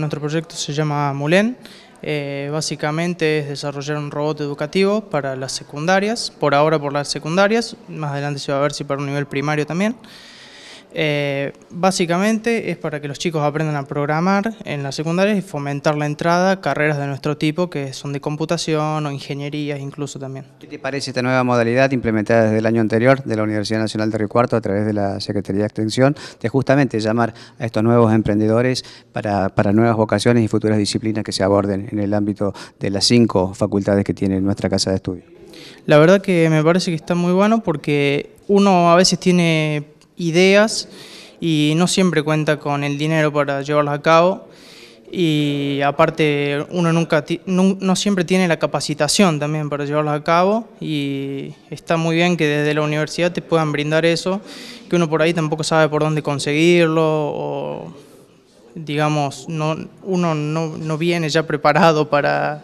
Nuestro proyecto se llama Mulén, eh, básicamente es desarrollar un robot educativo para las secundarias, por ahora por las secundarias, más adelante se va a ver si para un nivel primario también. Eh, básicamente es para que los chicos aprendan a programar en las secundarias y fomentar la entrada a carreras de nuestro tipo que son de computación o ingeniería incluso también. ¿Qué te parece esta nueva modalidad implementada desde el año anterior de la Universidad Nacional de Río Cuarto a través de la Secretaría de Extensión de justamente llamar a estos nuevos emprendedores para, para nuevas vocaciones y futuras disciplinas que se aborden en el ámbito de las cinco facultades que tiene nuestra casa de estudio? La verdad que me parece que está muy bueno porque uno a veces tiene ideas y no siempre cuenta con el dinero para llevarlas a cabo y aparte uno nunca no, siempre tiene la capacitación también para llevarlas a cabo y está muy bien que desde la universidad te puedan brindar eso que uno por ahí tampoco sabe por dónde conseguirlo o digamos no uno no, no viene ya preparado para,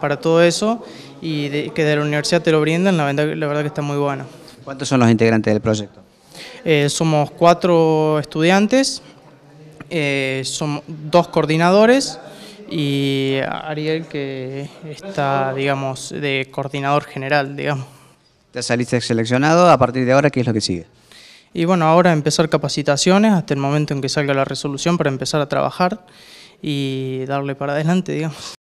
para todo eso y que de la universidad te lo brinden, la verdad que está muy bueno. ¿Cuántos son los integrantes del proyecto? Eh, somos cuatro estudiantes, eh, dos coordinadores y Ariel que está, digamos, de coordinador general, digamos. Te saliste seleccionado, a partir de ahora, ¿qué es lo que sigue? Y bueno, ahora empezar capacitaciones hasta el momento en que salga la resolución para empezar a trabajar y darle para adelante, digamos.